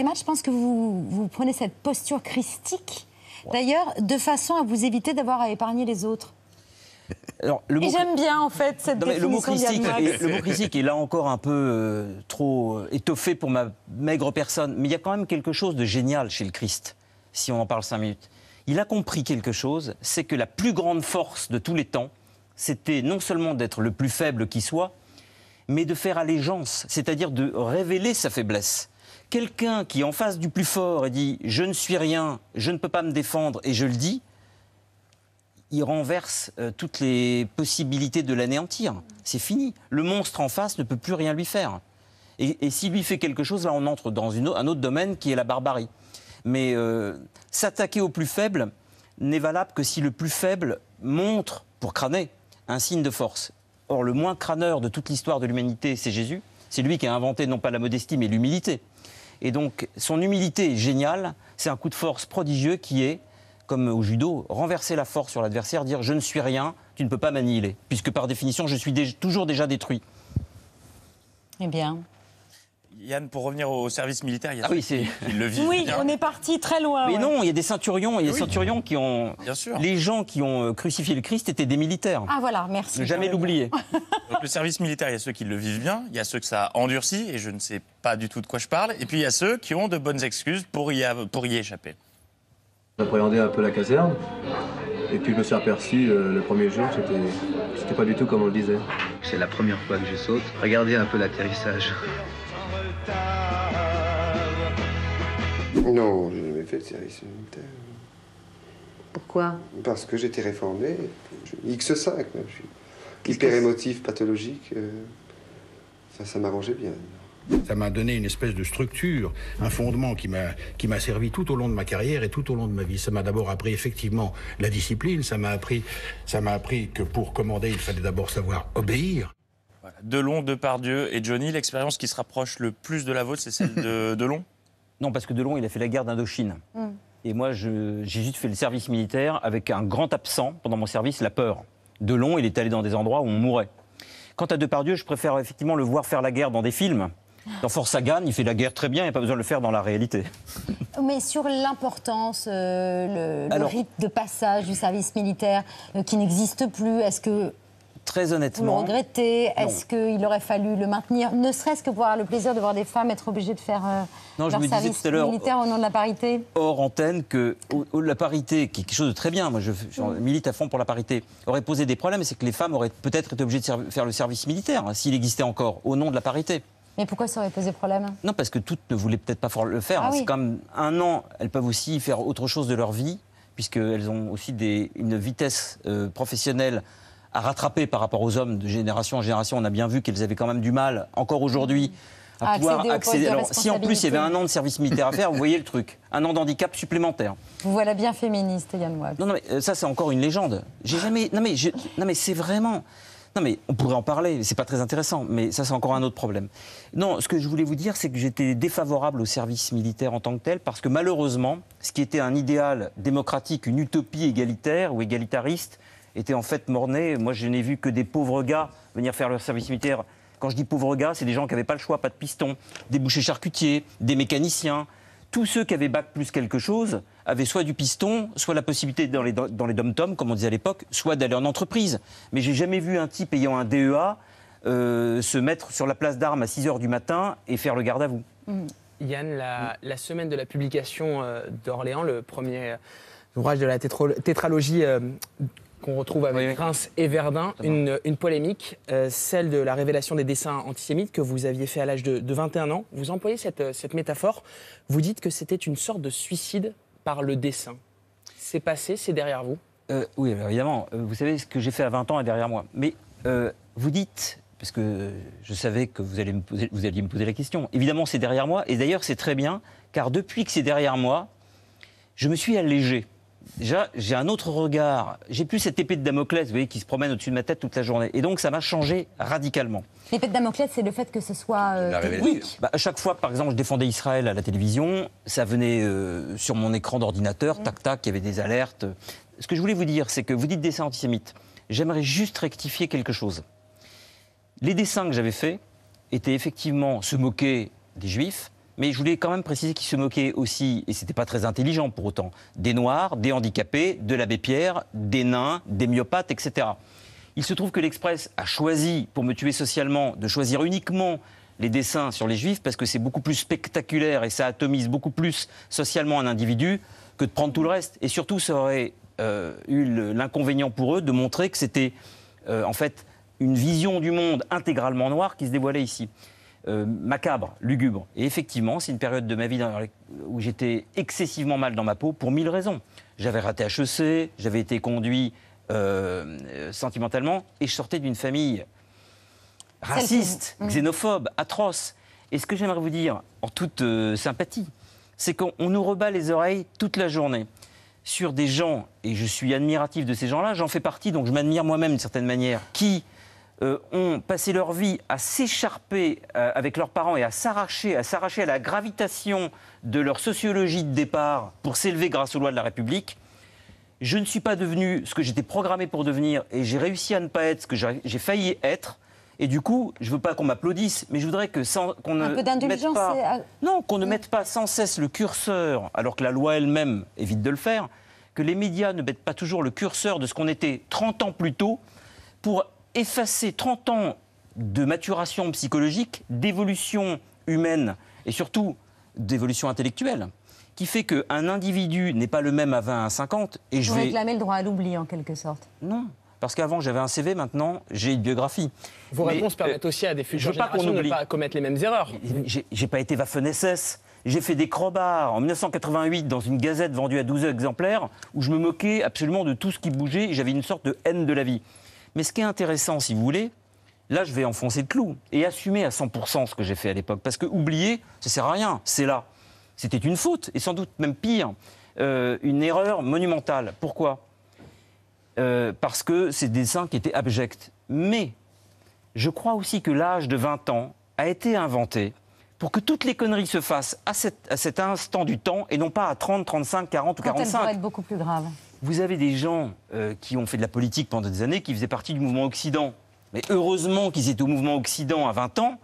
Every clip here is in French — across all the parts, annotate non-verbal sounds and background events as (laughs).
Paris je pense que vous, prenez cette posture christique, d'ailleurs, de façon à vous éviter d'avoir à épargner les autres. Alors, Et j'aime bien en fait cette non, définition le mot, christique, le mot christique est là encore un peu euh, trop euh, étoffé pour ma maigre personne, mais il y a quand même quelque chose de génial chez le Christ, si on en parle cinq minutes. Il a compris quelque chose, c'est que la plus grande force de tous les temps, c'était non seulement d'être le plus faible qui soit, mais de faire allégeance, c'est-à-dire de révéler sa faiblesse quelqu'un qui est en face du plus fort et dit je ne suis rien, je ne peux pas me défendre et je le dis, il renverse euh, toutes les possibilités de l'anéantir. C'est fini. Le monstre en face ne peut plus rien lui faire. Et, s'il lui fait quelque chose, là, on entre dans un autre domaine qui est la barbarie. Mais euh, s'attaquer au plus faible n'est valable que si le plus faible montre, pour crâner, un signe de force. Or, le moins crâneur de toute l'histoire de l'humanité, c'est Jésus. C'est lui qui a inventé non pas la modestie, mais l'humilité. Et donc, son humilité géniale, c'est un coup de force prodigieux qui est, comme au judo, renverser la force sur l'adversaire, dire je ne suis rien, tu ne peux pas m'annihiler, puisque par définition, je suis toujours déjà détruit. Eh bien, Yann, pour revenir au service militaire, il y a ah oui, le vivent. Oui, on est parti très loin. Mais non, il y a des centurions. il y a qui ont. Bien sûr. Les gens qui ont euh, crucifié le Christ étaient des militaires. Ah voilà, merci. Ne jamais l'oublier. (laughs) le service militaire, il y a ceux qui le vivent bien, il y a ceux que ça endurcit, et je ne sais pas du tout de quoi je parle, et puis il y a ceux qui ont de bonnes excuses pour y, pour y échapper. J'appréhendais un peu la caserne, et puis je me suis aperçu euh, le premier jour, c'était, c'était pas du tout comme on le disait. C'est la première fois que je saute. Regardez un peu l'atterrissage. Non, je n'ai jamais fait de service militaire. Pourquoi Parce que j'étais réformé. X5, même. hyper émotif, pathologique. Euh, ça ça m'arrangeait bien. Ça m'a donné une espèce de structure, un fondement qui m'a, qui m'a servi tout au long de ma carrière et tout au long de ma vie. Ça m'a d'abord appris effectivement la discipline, ça m'a appris, ça m'a appris que pour commander, il fallait d'abord savoir obéir. Voilà. Delon, Depardieu et Johnny, l'expérience qui se rapproche le plus de la vôtre, c'est celle de (laughs) Delon non, parce que Delon, il a fait la guerre d'Indochine. Mm. Et moi, j'ai juste fait le service militaire avec un grand absent pendant mon service, la peur. Delon, il est allé dans des endroits où on mourait. Quant à Depardieu, je préfère effectivement le voir faire la guerre dans des films. Dans Force Sagan, il fait la guerre très bien, il n'y a pas besoin de le faire dans la réalité. (laughs) Mais sur l'importance, euh, le, rythme de passage du service militaire euh, qui n'existe plus, est-ce que Très honnêtement. Vous le regrettez Est-ce qu'il aurait fallu le maintenir Ne serait-ce que pour avoir le plaisir de voir des femmes être obligées de faire euh, service militaire au nom de la parité Hors antenne, que la parité, qui est quelque chose de très bien, moi je, mm. milite à fond pour la parité, aurait posé des problèmes, c'est que les femmes auraient peut-être été obligées de faire le service militaire, hein, s'il existait encore, au nom de la parité. Mais pourquoi ça aurait posé problème Non, parce que toutes ne voulaient peut-être pas le faire. Ah hein. c'est comme un an, elles peuvent aussi faire autre chose de leur vie, puisqu'elles ont aussi des, une vitesse euh, professionnelle à rattraper par rapport aux hommes de génération en génération. On a bien vu qu'ils avaient quand même du mal, encore aujourd'hui, à, pouvoir accéder. Alors, si en plus il y avait un an de service militaire à faire, vous voyez le truc. Un an d'handicap supplémentaire. Vous voilà bien féministe, Yann Moix. Non, non, mais euh, ça, c'est encore une légende. J'ai jamais. Non, mais, non, mais c'est vraiment. Non, mais on pourrait en parler, c'est pas très intéressant, mais ça, c'est encore un autre problème. Non, ce que je voulais vous dire, c'est que j'étais défavorable au service militaire en tant que tel, parce que malheureusement, ce qui était un idéal démocratique, une utopie égalitaire ou égalitariste, étaient en fait mornés. Moi, je n'ai vu que des pauvres gars venir faire leur service militaire. Quand je dis pauvres gars, c'est des gens qui n'avaient pas le choix, pas de piston, des bouchers charcutiers, des mécaniciens. Tous ceux qui avaient bac plus quelque chose avaient soit du piston, soit la possibilité dans les, dans les dom-toms, comme on disait à l'époque, soit d'aller en entreprise. Mais j'ai jamais vu un type ayant un DEA euh, se mettre sur la place d'armes à 6 h du matin et faire le garde à vous. Mm. Yann, mm. la, semaine de la publication euh, d'Orléans, le premier euh, ouvrage de la tétralogie qu'on retrouve avec Prince et Verdun, une, une, polémique, euh, celle de la révélation des dessins antisémites que vous aviez fait à l'âge de, 21 ans. Vous employez cette, euh, cette métaphore, vous dites que c'était une sorte de suicide par le dessin. C'est passé, c'est derrière vous euh, Oui, évidemment. Vous savez, ce que j'ai fait à 20 ans est derrière moi. Mais vous dites, parce que je savais que vous, allez me poser, vous alliez me poser la question, évidemment c'est derrière moi, et d'ailleurs c'est très bien, car depuis que c'est derrière moi, je me suis allégé déjà, j'ai un autre regard. J'ai plus cette épée de Damoclès, vous voyez, qui se promène au-dessus de ma tête toute la journée. Et donc, ça m'a changé radicalement. L'épée de Damoclès, c'est le fait que ce soit. oui, euh, bah, à chaque fois, par exemple, je défendais Israël à la télévision, ça venait euh, sur mon écran d'ordinateur, tac, tac, il y avait des alertes. Ce que je voulais vous dire, c'est que vous dites dessin antisémite. J'aimerais juste rectifier quelque chose. Les dessins que j'avais faits étaient effectivement se moquer des juifs, mais je voulais quand même préciser qu'il se moquait aussi, et c'était pas très intelligent pour autant, des Noirs, des handicapés, de l'abbé Pierre, des nains, des myopathes, etc. Il se trouve que l'Express a choisi, pour me tuer socialement, de choisir uniquement les dessins sur les juifs parce que c'est beaucoup plus spectaculaire et ça atomise beaucoup plus socialement un individu que de prendre tout le reste. Et surtout, ça aurait euh, eu l'inconvénient pour eux de montrer que c'était euh, en fait une vision du monde intégralement noire qui se dévoilait ici. Euh, macabre, lugubre. Et effectivement, c'est une période de ma vie où j'étais excessivement mal dans ma peau pour mille raisons. J'avais raté HEC, j'avais été conduit euh, euh, sentimentalement, et je sortais d'une famille raciste, mm. xénophobe, atroce. Et ce que j'aimerais vous dire, en toute sympathie, c'est qu'on nous rebat les oreilles toute la journée sur des gens, et je suis admiratif de ces gens-là, j'en fais partie, donc je m'admire moi-même d'une certaine manière, qui euh, ont passé leur vie à s'écharper euh, avec leurs parents et à s'arracher, à s'arracher à la gravitation de leur sociologie de départ pour s'élever grâce aux lois de la République. Je ne suis pas devenu ce que j'étais programmé pour devenir et j'ai réussi à ne pas être ce que j'ai failli être. Et du coup, je ne veux pas qu'on m'applaudisse, mais je voudrais que qu'on ne mette non, qu'on ne mette pas sans cesse le curseur, alors que la loi elle-même évite de le faire, que les médias ne mettent pas toujours le curseur de ce qu'on était 30 ans plus tôt pour effacer 30 ans de maturation psychologique, d'évolution humaine et surtout d'évolution intellectuelle qui fait qu'un individu n'est pas le même à 20 à 50 et Vous je vais... réclamez le droit à l'oubli en quelque sorte Non, parce qu'avant j'avais un CV, maintenant j'ai une biographie. Vos réponses euh, permettent aussi à des futurs générations de ne pas commettre les mêmes erreurs. J'ai pas été Waffen-SS, j'ai fait des crobards en 1988 dans une gazette vendue à 12 exemplaires où je me moquais absolument de tout ce qui bougeait et j'avais une sorte de haine de la vie. Mais ce qui est intéressant, si vous voulez, là, je vais enfoncer le clou et assumer à 100% ce que j'ai fait à l'époque. Parce que oublier, ça sert à rien. C'est là. C'était une faute, et sans doute même pire, euh, une erreur monumentale. Pourquoi euh, Parce que c'est des dessins qui étaient abjects. Mais je crois aussi que l'âge de 20 ans a été inventé pour que toutes les conneries se fassent à, cet instant du temps et non pas à 30, 35, 40 ou 45. Ça être beaucoup plus grave. Vous avez des gens euh, qui ont fait de la politique pendant des années, qui faisaient partie du mouvement Occident. Mais heureusement qu'ils étaient au mouvement Occident à 20 ans,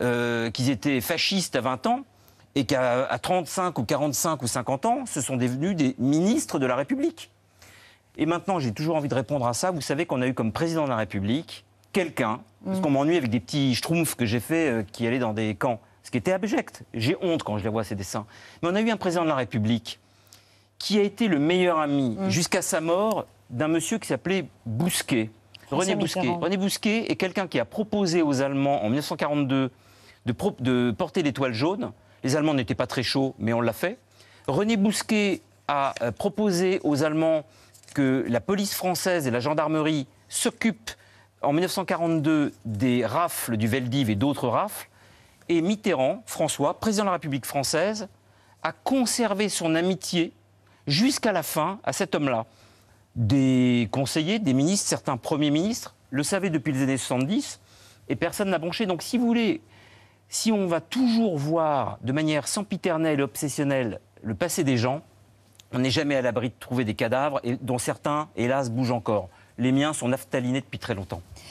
euh, qu'ils étaient fascistes à 20 ans, et qu'à 35 ou 45 ou 50 ans, ce sont devenus des ministres de la République. Et maintenant, j'ai toujours envie de répondre à ça. Vous savez qu'on a eu comme président de la République quelqu'un, mm. parce qu'on m'ennuie avec des petits schtroumpfs que j'ai faits euh, qui allaient dans des camps, ce qui était abject. J'ai honte quand je les vois, ces dessins. Mais on a eu un président de la République qui a été le meilleur ami mm. jusqu'à sa mort d'un monsieur qui s'appelait Bousquet. Ah, René Bousquet. René Bousquet est quelqu'un qui a proposé aux Allemands en 1942 de, de porter l'étoile jaune. Les Allemands n'étaient pas très chauds, mais on l'a fait. René Bousquet a euh, proposé aux Allemands que la police française et la gendarmerie s'occupent en 1942 des rafles du Veldiv et d'autres rafles. Et Mitterrand, François, président de la République française, a conservé son amitié jusqu'à la fin à cet homme-là. Des conseillers, des ministres, certains premiers ministres le savaient depuis les années 70 et personne n'a bronché. Donc si vous voulez, si on va toujours voir de manière sempiternelle, obsessionnelle, le passé des gens, on n'est jamais à l'abri de trouver des cadavres et dont certains, hélas, bougent encore. Les miens sont naftalinés depuis très longtemps.